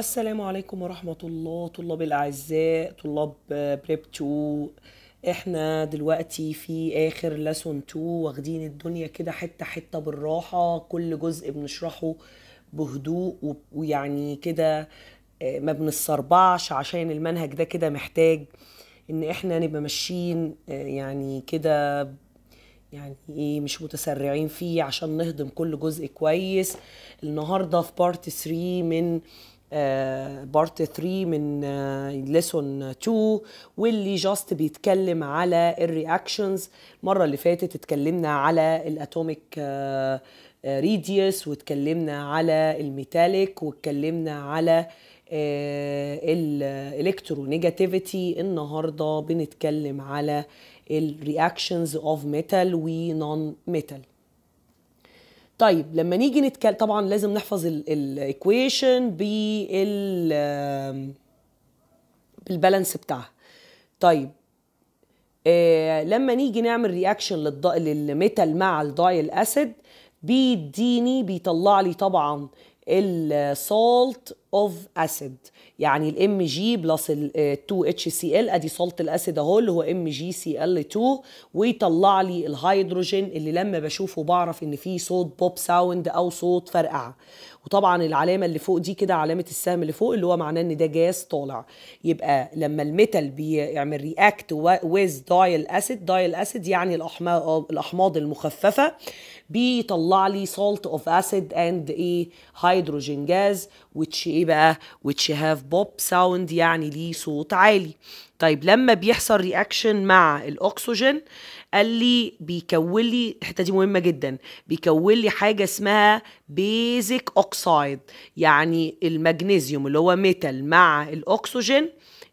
السلام عليكم ورحمة الله طلاب الأعزاء طلاب بريب 2 احنا دلوقتي في آخر لسون 2 واخدين الدنيا كده حتة حتة بالراحة كل جزء بنشرحه بهدوء ويعني كده آه، ما بنصربعش عشان المنهج ده كده محتاج ان احنا نبقى ماشيين آه، يعني كده يعني ايه مش متسرعين فيه عشان نهضم كل جزء كويس النهارده في بارت 3 من بارت آه، 3 من ليسون آه، 2 واللي جاست بيتكلم على الرياكشنز المره اللي فاتت اتكلمنا على الاتوميك آه، ريديوس واتكلمنا على الميتاليك واتكلمنا على الالكترونيجاتيفيتي النهارده بنتكلم على الرياكشنز اوف ميتال ونون ميتال طيب لما نيجي نتكلم طبعا لازم نحفظ الايكويشن بال بالبالانس بتاعها طيب آه لما نيجي نعمل رياكشن للض... للميتال مع الدايل اسيد بيديني بيطلع لي طبعا السولت اوف اسيد يعني الام جي بلس ال 2 اتش سي ال آه، ادي صلت الاسيد اهو اللي هو ام جي سي ال 2 ويطلع لي الهيدروجين اللي لما بشوفه بعرف ان في صوت بوب ساوند او صوت فرقعه وطبعا العلامه اللي فوق دي كده علامه السهم اللي فوق اللي هو معناه ان ده جاز طالع يبقى لما الميتال بيعمل رياكت ويز دايل اسيد دايل اسيد يعني الاحماض المخففه بيطلع لي صلت اوف اسيد اند ايه هيدروجين جاز which ايه بقى which have pop sound يعني ليه صوت عالي طيب لما بيحصل رياكشن مع الاكسجين قال لي بيكون لي الحته دي مهمه جدا بيكون لي حاجه اسمها بيزك اوكسايد يعني المغنيسيوم اللي هو ميتال مع الاكسجين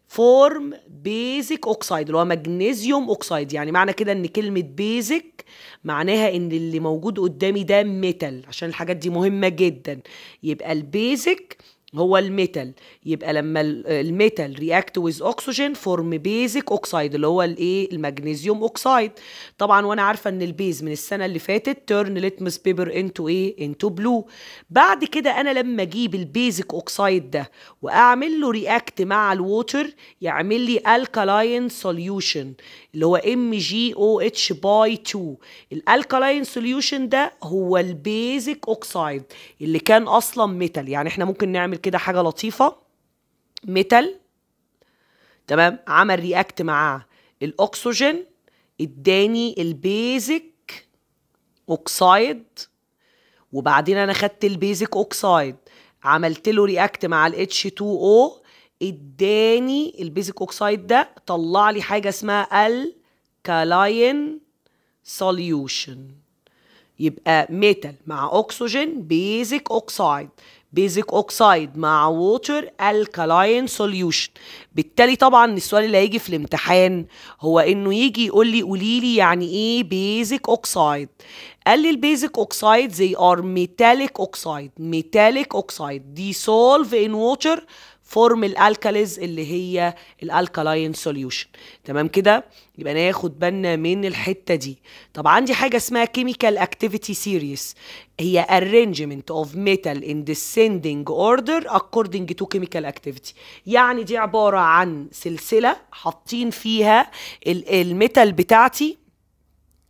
فورم بيزك اوكسايد اللي هو مغنيسيوم اوكسايد يعني معنى كده ان كلمه بيزك معناها ان اللي موجود قدامي ده ميتال عشان الحاجات دي مهمه جدا يبقى البيزك هو الميتال يبقى لما الميتال رياكت ويز اوكسجين فورم بيزك اوكسايد اللي هو الايه المغنيسيوم اوكسايد طبعا وانا عارفه ان البيز من السنه اللي فاتت تيرن ليتمس بيبر انتو ايه انتو بلو بعد كده انا لما اجيب البيزك اوكسايد ده واعمل له رياكت مع الووتر يعمل لي الكالاين سوليوشن اللي هو ام جي او اتش باي 2 الالكالاين سوليوشن ده هو البيزك اوكسايد اللي كان اصلا ميتال يعني احنا ممكن نعمل كده حاجه لطيفه ميتال تمام عمل رياكت مع الاكسجين اداني البيزك اوكسايد وبعدين انا خدت البيزك اوكسايد عملت له رياكت مع الاتش 2 او اداني البيزك اوكسايد ده طلع لي حاجه اسمها الكالاين سوليوشن يبقى ميتال مع اكسجين بيزك اوكسايد بيزك اوكسايد مع ووتر الكالاين سوليوشن بالتالي طبعا السؤال اللي هيجي في الامتحان هو انه يجي يقول لي قولي لي يعني ايه بيزك اوكسايد قال لي البيزك اوكسايد زي ار ميتاليك اوكسايد ميتاليك اوكسايد ديسولف ان ووتر فورم الالكاليز اللي هي الالكالاين سوليوشن تمام كده يبقى ناخد بالنا من الحته دي طب عندي حاجه اسمها كيميكال اكتيفيتي سيريس هي ارينجمنت اوف ميتال ان ديسيندنج اوردر اكوردنج تو كيميكال اكتيفيتي يعني دي عباره عن سلسله حاطين فيها الميتال بتاعتي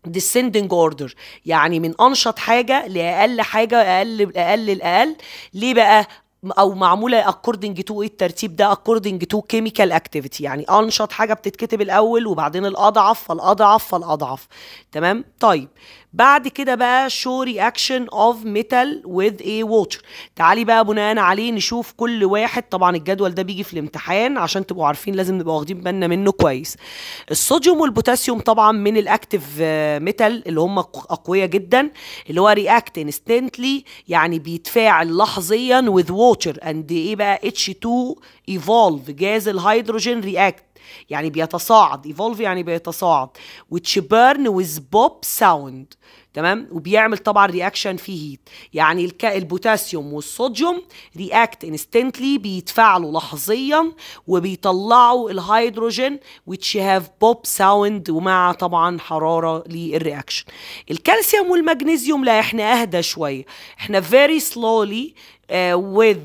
descending order يعني من انشط حاجه لاقل حاجه اقل اقل الاقل ليه بقى او معموله اكوردنج تو ايه الترتيب ده اكوردنج تو كيميكال اكتيفيتي يعني انشط حاجه بتتكتب الاول وبعدين الاضعف فالاضعف فالاضعف تمام طيب بعد كده بقى شو رياكشن اوف ميتال وذ ايه ووتر تعالي بقى بناء عليه نشوف كل واحد طبعا الجدول ده بيجي في الامتحان عشان تبقوا عارفين لازم نبقى واخدين بالنا منه كويس الصوديوم والبوتاسيوم طبعا من الاكتف آه، ميتال اللي هم اقوياء جدا اللي هو رياكت انستنتلي يعني بيتفاعل لحظيا وذ ووتر اند ايه بقي اتش H2 ايفولف جاز الهيدروجين رياكت يعني بيتصاعد evolve يعني بيتصاعد which burn with pop sound تمام وبيعمل طبعا رياكشن فيه هيت يعني الك... البوتاسيوم والصوديوم رياكت انستنتلي بيتفاعلوا لحظيا وبيطلعوا الهيدروجين which have بوب ساوند ومع طبعا حراره للرياكشن الكالسيوم والمغنيسيوم لا احنا اهدى شويه احنا very slowly Uh, with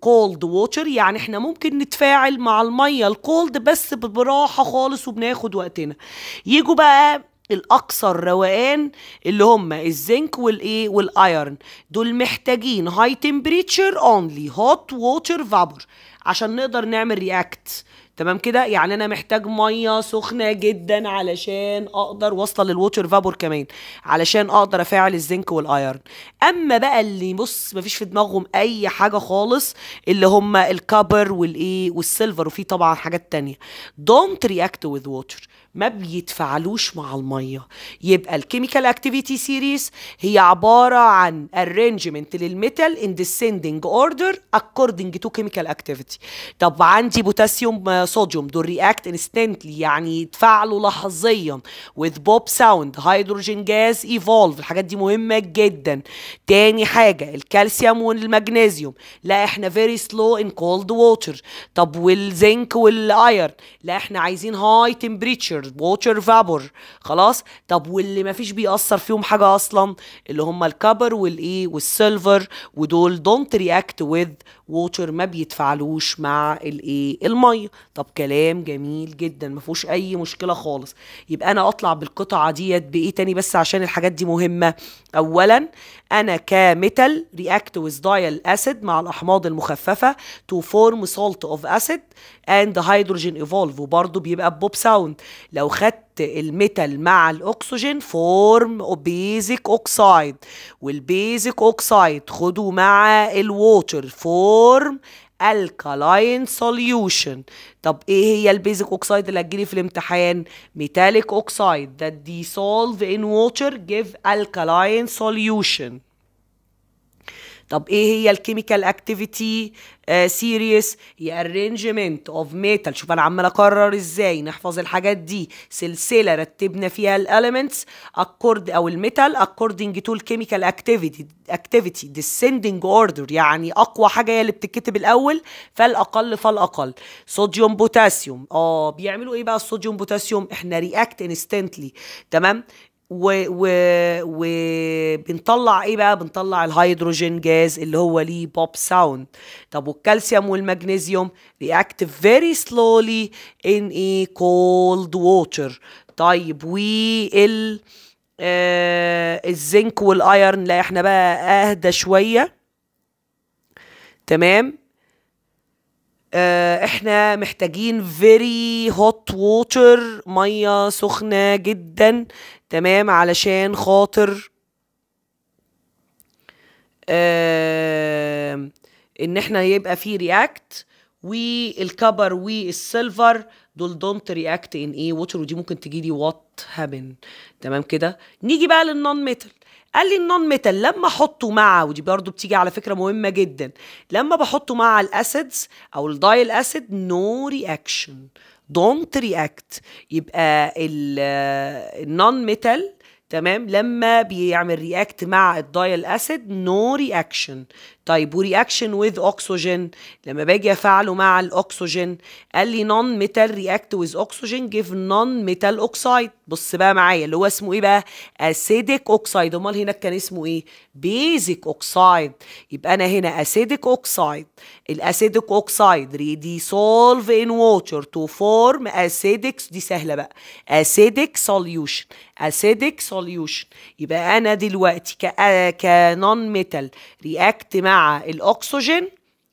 cold water يعني احنا ممكن نتفاعل مع الميه الكولد بس براحه خالص وبناخد وقتنا يجوا بقى الاكثر روقان اللي هم الزنك والايه والايرن دول محتاجين هاي تمبريتشر اونلي هوت ووتر فابور عشان نقدر نعمل رياكت تمام كده يعني انا محتاج ميه سخنه جدا علشان اقدر واصله للووتر فابور كمان علشان اقدر افعل الزنك والايرن اما بقى اللي بص مفيش في دماغهم اي حاجه خالص اللي هم الكبر والايه والسيلفر وفي طبعا حاجات تانية دونت رياكت وذ ووتر ما بيتفعلوش مع الميه يبقى الكيميكال اكتيفيتي سيريز هي عباره عن arrangement للميتال ان descending اوردر according تو كيميكال اكتيفيتي طب عندي بوتاسيوم آه، صوديوم دول رياكت انستنتلي يعني يتفاعلوا لحظيا with بوب ساوند هيدروجين جاز ايفولف الحاجات دي مهمه جدا تاني حاجه الكالسيوم والمغنيسيوم لا احنا very slow in cold water طب والزنك والايرن لا احنا عايزين هاي temperature واتشرز ووتشر فابور خلاص طب واللي ما فيش بيأثر فيهم حاجة أصلا اللي هم الكبر والإيه والسيلفر ودول دونت رياكت with ووتر ما بيتفعلوش مع الايه الميه طب كلام جميل جدا ما فيهوش اي مشكله خالص يبقى انا اطلع بالقطعه ديت بايه تاني بس عشان الحاجات دي مهمه اولا انا كميتال رياكت ويز دايل اسيد مع الاحماض المخففه تو فورم سولت اوف اسيد اند هيدروجين ايفولف وبرده بيبقى بوب ساوند لو خدت الميتال مع الاكسجين فورم بيزك اوكسايد والبيزك اوكسايد خدوا مع الووتر فورم الكالاين سوليوشن طب ايه هي البيزك اوكسايد اللي هتجيلي في الامتحان ميتاليك اوكسايد ذات ديسولف ان ووتر جيف الكالاين سوليوشن طب ايه هي الكيميكال اكتيفيتي سيريس هي ارينجمنت اوف ميتال شوف انا عمال اقرر ازاي نحفظ الحاجات دي سلسله رتبنا فيها الاليمنتس اكورد او الميتال اكوردنج تو الكيميكال اكتيفيتي اكتيفيتي ديسندنج اوردر يعني اقوى حاجه هي اللي بتتكتب الاول فالاقل فالاقل صوديوم بوتاسيوم اه بيعملوا ايه بقى الصوديوم بوتاسيوم احنا رياكت انستنتلي تمام و... و... وبنطلع ايه بقى بنطلع الهيدروجين جاز اللي هو ليه بوب ساوند طب والكالسيوم والمغنيسيوم react very slowly in a cold water طيب وال آه الزنك والايرن لا احنا بقى اهدى شويه تمام آه، احنا محتاجين فيري هوت ووتر ميه سخنه جدا تمام علشان خاطر آه ان احنا يبقى في رياكت والكبر والسيلفر دول دونت رياكت ان ايه ووتر ودي ممكن تجي لي وات هابن تمام كده نيجي بقى للنون ميتال قال لي النون ميتال لما احطه مع ودي برضو بتيجي على فكره مهمه جدا لما بحطه مع الاسيدز او الدايل اسيد نو رياكشن دونت رياكت يبقى النون ميتال تمام لما بيعمل رياكت مع الدايل اسيد نو رياكشن طيب ورياكشن وذ اوكسجين لما باجي افعله مع الاكسجين قال لي نون ميتال رياكت وذ اوكسجين جيف نون ميتال اوكسايد بص بقى معايا اللي هو اسمه ايه بقى اسيديك اوكسايد امال هناك كان اسمه ايه بيزك اوكسايد يبقى انا هنا اسيديك اوكسايد الاسيديك اوكسايد ريديسولف ان ووتر تو فورم اسيديك دي سهله بقى اسيديك سوليوشن اسيديك سوليوشن يبقى انا دلوقتي كنون ميتال رياكت مع مع الاكسجين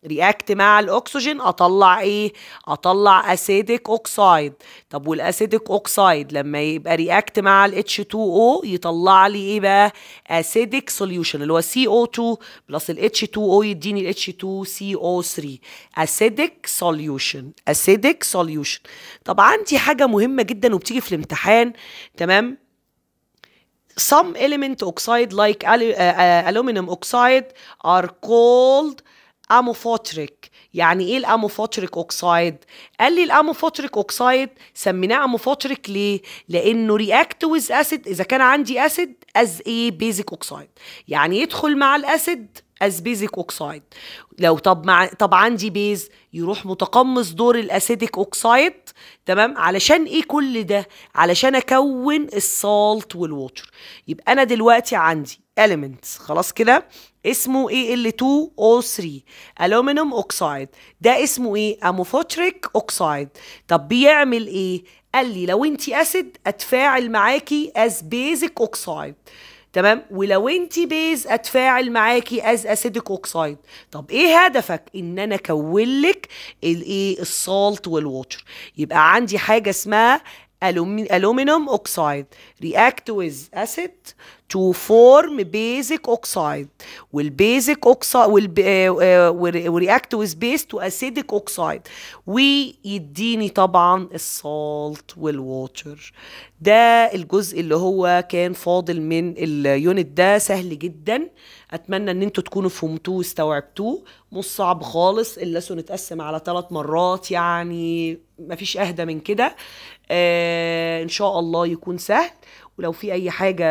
رياكت مع الاكسجين اطلع ايه اطلع اسيدك اوكسايد طب والاسيدك اوكسايد لما يبقى رياكت مع الاتش 2 او يطلع لي ايه بقى اسيدك سوليوشن اللي هو سي او 2 بلس الاتش 2 او يديني الاتش 2 سي او 3 اسيدك سوليوشن اسيدك سوليوشن طب عندي حاجه مهمه جدا وبتيجي في الامتحان تمام some element oxide like al uh, uh, aluminum oxide are called اموفوتريك يعني ايه الاموفوتريك اوكسايد قال لي الاموفوتريك اوكسايد سميناه اموفوتريك ليه لانه رياكت ويز اسيد اذا كان عندي اسيد از ايه بيزك اوكسايد يعني يدخل مع الاسيد از بيزك اوكسايد لو طب مع طب عندي بيز يروح متقمص دور الاسيديك اوكسايد تمام علشان ايه كل ده علشان اكون السالت والووتر يبقى انا دلوقتي عندي elements خلاص كده اسمه ايه ال 2 او 3 الومنيوم اوكسايد ده اسمه ايه اموفوتريك اوكسايد طب بيعمل ايه قال لي لو انت اسيد اتفاعل معاكي از بيزك اوكسايد تمام ولو انت بيز اتفاعل معاكي از اسيدك اوكسايد طب ايه هدفك ان انا اكون لك الايه الصالت والووتر يبقى عندي حاجه اسمها الومنيوم اوكسايد رياكت ويز اسيد to form basic oxide والبيزك اوكسايد ورياكت وذ بيس تو اسيدك اوكسايد ويديني طبعا السالت والووتر ده الجزء اللي هو كان فاضل من اليونت ده سهل جدا اتمنى ان انتوا تكونوا فهمتوه واستوعبتوه مش صعب خالص اللسون اتقسم على ثلاث مرات يعني مفيش اهدى من كده آه ان شاء الله يكون سهل ولو في اي حاجه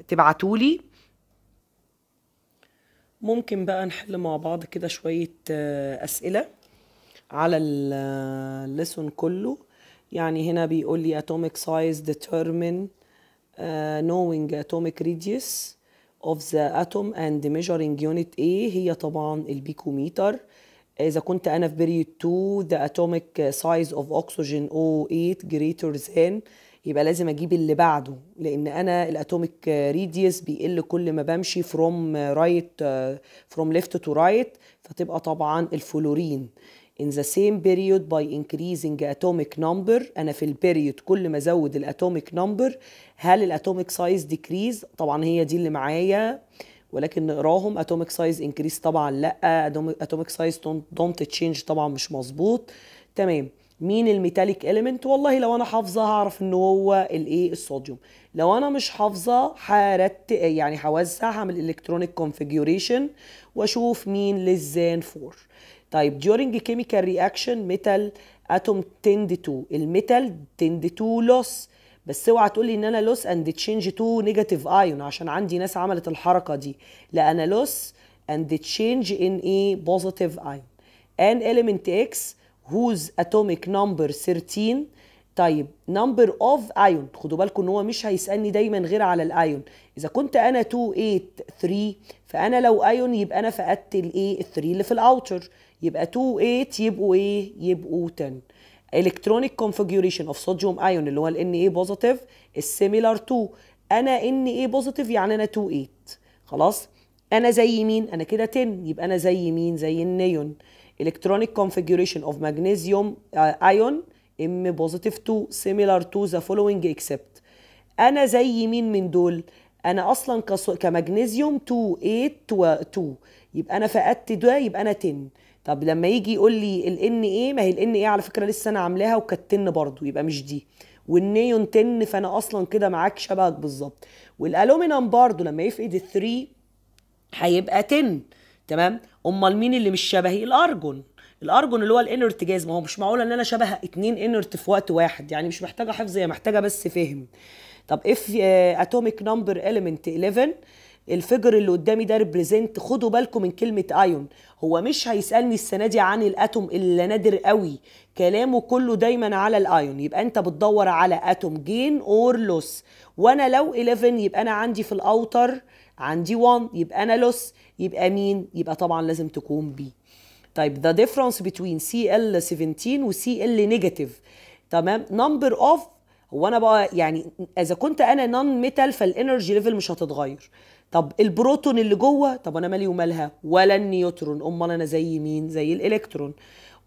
تبعتولي ممكن بقى نحل مع بعض كده شويه اسئله على الليسون كله يعني هنا بيقول لي atomic size determine uh, knowing atomic radius of the atom and measuring unit A هي طبعا البيكوميتر إذا كنت أنا في period 2 the atomic size of oxygen O8 greater than يبقى لازم اجيب اللي بعده لان انا الاتوميك ريديوس بيقل كل ما بمشي فروم رايت فروم ليفت تو رايت فتبقى طبعا الفلورين in the same period by increasing atomic number انا في البيريود كل ما ازود الاتوميك نمبر هل الاتوميك سايز ديكريز طبعا هي دي اللي معايا ولكن نقراهم اتوميك سايز انكريز طبعا لا اتوميك سايز دونت تشينج طبعا مش مظبوط تمام مين الميتاليك اليمنت والله لو انا حافظه هعرف ان هو الايه الصوديوم لو انا مش حافظه هرت يعني هوزع هعمل الكترونيك كونفيجوريشن واشوف مين للزان فور طيب during chemical reaction metal atom tend to الميتال tend to loss بس اوعى تقول لي ان انا لوس اند تشينج تو نيجاتيف ايون عشان عندي ناس عملت الحركه دي لا انا لوس اند تشينج ان ايه بوزيتيف ايون ان اليمنت اكس هوز اتوميك نمبر 13 طيب نمبر اوف ايون خدوا بالكم ان هو مش هيسالني دايما غير على الايون اذا كنت انا 2 8 3 فانا لو ايون يبقى انا فقدت الايه ال3 اللي في الاوتر يبقى 2 8 يبقوا ايه يبقوا 10 الكترونيك كونفيجوريشن اوف صوديوم ايون اللي هو ال ان اي بوزيتيف السيميلار تو انا ان اي بوزيتيف يعني انا 2 8 خلاص انا زي مين انا كده 10 يبقى انا زي مين زي النيون electronic configuration of magnesium uh, ion M positive 2 similar to the following except انا زي مين من دول انا اصلا كمغنيسيوم 2 8 2 يبقى انا فقدت ده يبقى انا 10 طب لما يجي يقول لي N A ما هي N A على فكره لسه انا عاملاها وكانت 10 برضه يبقى مش دي والنيون 10 فانا اصلا كده معاك شبهك بالظبط والالومنيوم برضه لما يفقد ال 3 هيبقى 10 تمام امال مين اللي مش شبهي الارجون الارجون اللي هو الانرت جاز ما هو مش معقول ان انا شبه اتنين انرت في وقت واحد يعني مش محتاجه حفظ هي محتاجه بس فهم طب اف اتوميك نمبر اليمنت 11 الفجر اللي قدامي ده ريبريزنت خدوا بالكم من كلمه ايون هو مش هيسالني السنه دي عن الاتوم الا نادر قوي كلامه كله دايما على الايون يبقى انت بتدور على اتوم جين اور لوس وانا لو 11 يبقى انا عندي في الاوتر عندي 1 يبقى انا لوس يبقى مين يبقى طبعا لازم تكون بي طيب the difference between CL17 و CL negative تمام number of هو انا بقى يعني اذا كنت انا نون ميتال فالانرجي ليفل مش هتتغير طب البروتون اللي جوه طب انا مالي ومالها ولا النيوترون امال انا زي مين زي الالكترون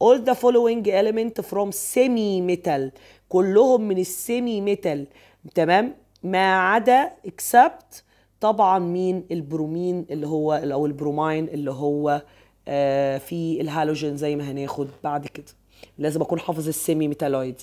all the following element from semi metal كلهم من السيمي ميتال تمام ما عدا except طبعا مين البرومين اللي هو او البروماين اللي هو آه، في الهالوجين زي ما هناخد بعد كده لازم اكون حافظ السيمي ميتالويد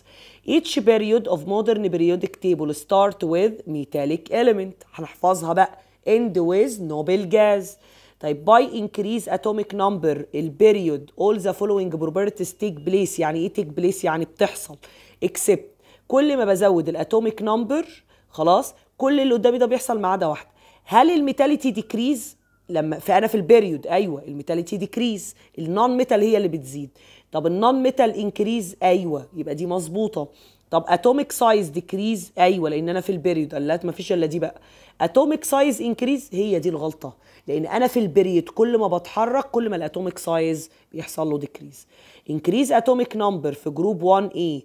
each period of modern periodic table start with metallic element هنحفظها بقى end with noble gas طيب by increase atomic number البيريود all the following properties take place يعني ايه take place يعني بتحصل except كل ما بزود الاتوميك نمبر خلاص كل اللي قدامي ده بيحصل ما عدا واحده هل الميتاليتي ديكريز لما فانا في البيريود ايوه الميتاليتي ديكريز النون ميتال هي اللي بتزيد طب النون ميتال انكريز ايوه يبقى دي مظبوطه طب اتوميك سايز ديكريز ايوه لان انا في البيريود قالت ما فيش الا دي بقى اتوميك سايز انكريز هي دي الغلطه لان انا في البيريود كل ما بتحرك كل ما الاتوميك سايز بيحصل له ديكريز انكريز اتوميك نمبر في جروب 1 اي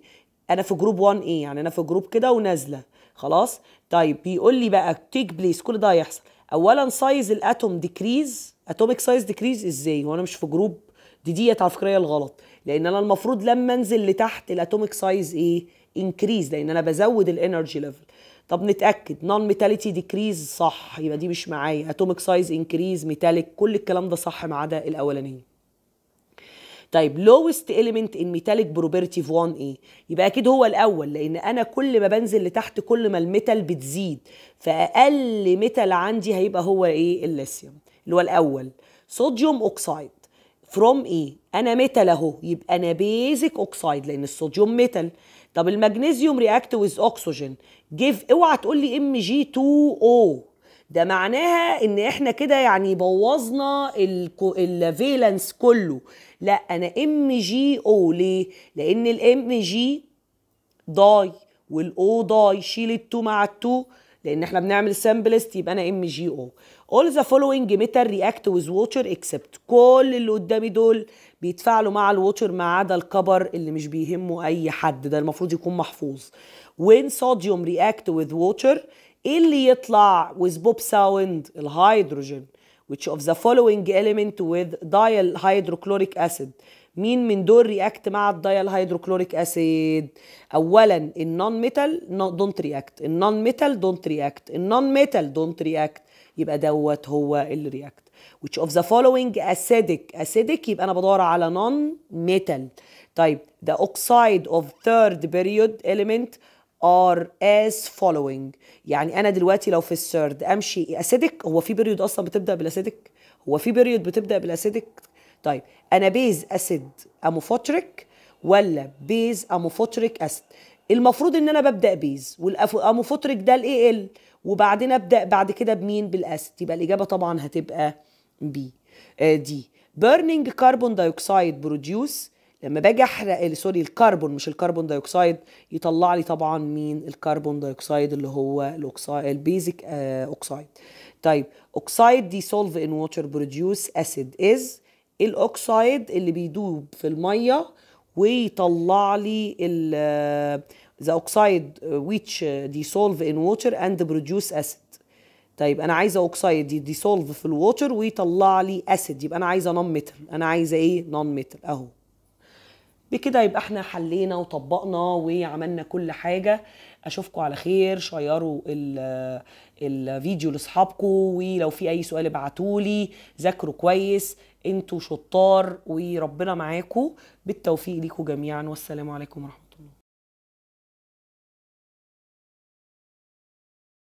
انا في جروب 1 اي يعني انا في جروب كده ونازله خلاص طيب بيقول لي بقى تيك بليس كل ده هيحصل اولا سايز الاتوم ديكريز اتوميك سايز ديكريز ازاي وانا مش في جروب دي ديت على فكره الغلط لان انا المفروض لما انزل لتحت الاتوميك سايز ايه انكريز لان انا بزود الانرجي ليفل طب نتاكد نون ميتاليتي ديكريز صح يبقى دي مش معايا اتوميك سايز انكريز ميتاليك كل الكلام ده صح ما عدا الاولانيه طيب لوست اليمنت ان ميتاليك بروبرتي في 1 ايه يبقى اكيد هو الاول لان انا كل ما بنزل لتحت كل ما الميتال بتزيد فاقل ميتال عندي هيبقى هو ايه الليثيوم اللي هو الاول صوديوم اوكسايد فروم ايه انا ميتال اهو يبقى انا بيزك اوكسايد لان الصوديوم ميتال طب المغنيسيوم رياكت ويز اوكسجين جيف اوعى تقول لي ام جي 2 او ده معناها ان احنا كده يعني بوظنا الفيلنس كله لا انا ام جي او ليه لان الام جي ضاي والاو ضاي شيل التو مع التو لان احنا بنعمل سامبلست يبقى انا ام جي او all the following metal react with water except كل اللي قدامي دول بيتفاعلوا مع الووتر ما عدا الكبر اللي مش بيهمه اي حد ده المفروض يكون محفوظ when sodium react with water ايه اللي يطلع with بوب ساوند الهيدروجين which of the following element with dial hydrochloric acid مين من دول رياكت مع الدايل هيدروكلوريك اسيد اولا النون ميتال دونت رياكت النون ميتال دونت رياكت النون ميتال دونت رياكت يبقى دوت هو اللي رياكت which of the following acidic acidic يبقى انا بدور على نون ميتال طيب the oxide of third period element ار as following يعني انا دلوقتي لو في السيرد امشي اسيدك هو في بيريود اصلا بتبدا بالاسيدك هو في بيريود بتبدا بالاسيدك طيب انا بيز اسيد اموفوتريك ولا بيز اموفوتريك اسيد المفروض ان انا ببدا بيز والاموفوتريك ده الاي ال وبعدين ابدا بعد كده بمين بالاسيد يبقى الاجابه طبعا هتبقى بي دي بيرنينج كربون دايوكسيد produce لما باجي احرق سوري الكربون مش الكربون دايوكسيد يطلع لي طبعا مين الكربون دايوكسيد اللي هو الاكسيد البيزك آه، اوكسيد طيب اوكسيد ديسولف ان ووتر بروديوس اسيد از الاوكسيد اللي بيدوب في الميه ويطلع لي ال آه، the ويتش دي سولف ان ووتر اند بروديوس اسيد طيب انا عايزه اوكسايد ديسولف في الووتر ويطلع لي اسيد يبقى انا عايزه نون ميتال انا عايزه ايه نون ميتال اهو بكده يبقى احنا حلينا وطبقنا وعملنا كل حاجه اشوفكم على خير شيروا الفيديو لاصحابكم ولو في اي سؤال ابعتولي ذاكروا كويس انتوا شطار وربنا معاكم بالتوفيق ليكم جميعا والسلام عليكم ورحمه